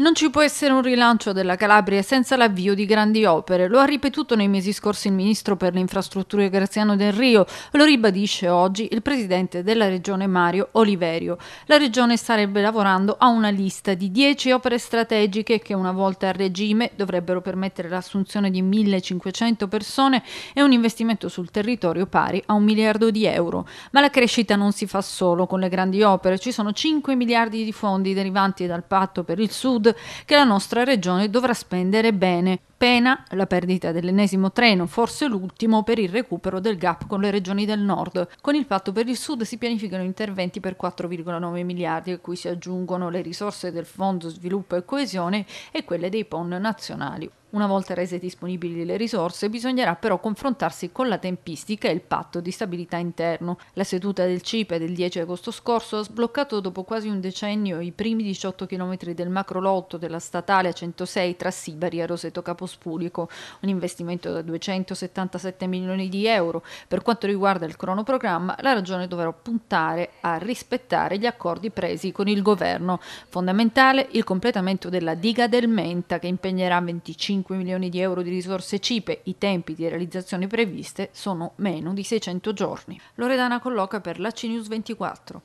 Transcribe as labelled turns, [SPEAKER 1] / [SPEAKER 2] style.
[SPEAKER 1] Non ci può essere un rilancio della Calabria senza l'avvio di grandi opere, lo ha ripetuto nei mesi scorsi il ministro per le infrastrutture Graziano Del Rio, lo ribadisce oggi il presidente della regione Mario Oliverio. La regione starebbe lavorando a una lista di 10 opere strategiche che una volta a regime dovrebbero permettere l'assunzione di 1500 persone e un investimento sul territorio pari a un miliardo di euro. Ma la crescita non si fa solo con le grandi opere, ci sono 5 miliardi di fondi derivanti dal patto per il Sud che la nostra regione dovrà spendere bene, pena la perdita dell'ennesimo treno, forse l'ultimo, per il recupero del gap con le regioni del nord. Con il patto per il sud si pianificano interventi per 4,9 miliardi, a cui si aggiungono le risorse del Fondo Sviluppo e Coesione e quelle dei PON nazionali. Una volta rese disponibili le risorse, bisognerà però confrontarsi con la tempistica e il patto di stabilità interno. La seduta del CIPE del 10 agosto scorso ha sbloccato dopo quasi un decennio i primi 18 km del macro lotto della statale 106 tra Sibari e Roseto Capospulico, un investimento da 277 milioni di euro. Per quanto riguarda il cronoprogramma, la Regione dovrà puntare a rispettare gli accordi presi con il governo. Fondamentale il completamento della diga del Menta che impegnerà 25 5 milioni di euro di risorse cipe, i tempi di realizzazione previste sono meno di 600 giorni. Loredana colloca per la CNews 24.